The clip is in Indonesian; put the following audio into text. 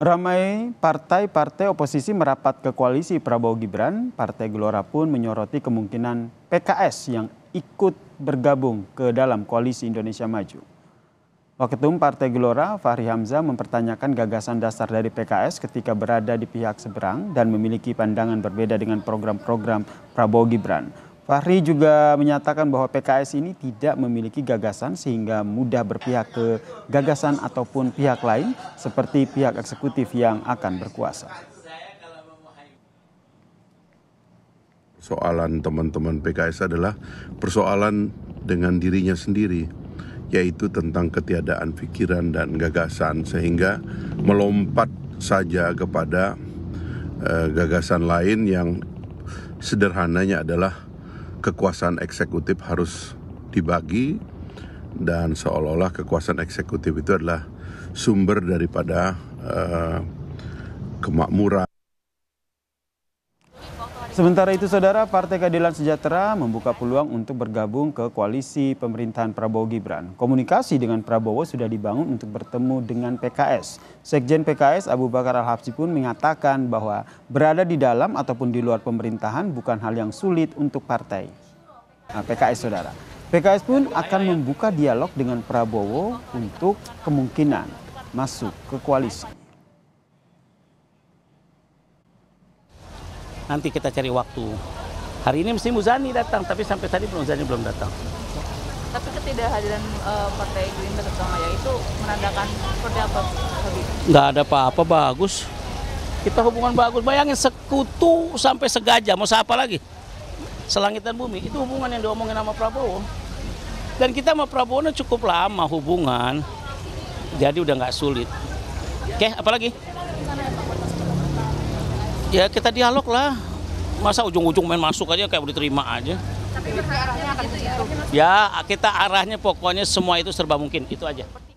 Ramai partai-partai oposisi merapat ke koalisi Prabowo Gibran. Partai Gelora pun menyoroti kemungkinan PKS yang ikut bergabung ke dalam koalisi Indonesia Maju. Waketum Partai Gelora, Fahri Hamzah mempertanyakan gagasan dasar dari PKS ketika berada di pihak seberang dan memiliki pandangan berbeda dengan program-program Prabowo Gibran. Fahri juga menyatakan bahwa PKS ini tidak memiliki gagasan sehingga mudah berpihak ke gagasan ataupun pihak lain seperti pihak eksekutif yang akan berkuasa. Soalan teman-teman PKS adalah persoalan dengan dirinya sendiri, yaitu tentang ketiadaan pikiran dan gagasan sehingga melompat saja kepada uh, gagasan lain yang sederhananya adalah kekuasaan eksekutif harus dibagi dan seolah-olah kekuasaan eksekutif itu adalah sumber daripada uh, kemakmuran Sementara itu, Saudara, Partai Keadilan Sejahtera membuka peluang untuk bergabung ke koalisi pemerintahan Prabowo Gibran. Komunikasi dengan Prabowo sudah dibangun untuk bertemu dengan PKS. Sekjen PKS Abu Bakar Al-Habsyi pun mengatakan bahwa berada di dalam ataupun di luar pemerintahan bukan hal yang sulit untuk partai. Nah, PKS, Saudara. PKS pun akan membuka dialog dengan Prabowo untuk kemungkinan masuk ke koalisi. Nanti kita cari waktu. Hari ini mesti Muzani datang, tapi sampai tadi Muzani belum datang. Tapi ketidakhadiran uh, Partai Gerindra terutama ya itu menandakan seperti apa? Nggak ada apa-apa, bagus. Kita hubungan bagus. Bayangin sekutu sampai segajah, mau siapa lagi? Selangit dan bumi, itu hubungan yang diomongin sama Prabowo. Dan kita sama Prabowo cukup lama hubungan, jadi udah nggak sulit. Oke, okay, apalagi? Ya kita dialog lah. Masa ujung-ujung main masuk aja kayak diterima aja. Tapi arahnya akan gitu ya. ya, kita arahnya pokoknya semua itu serba mungkin, itu aja.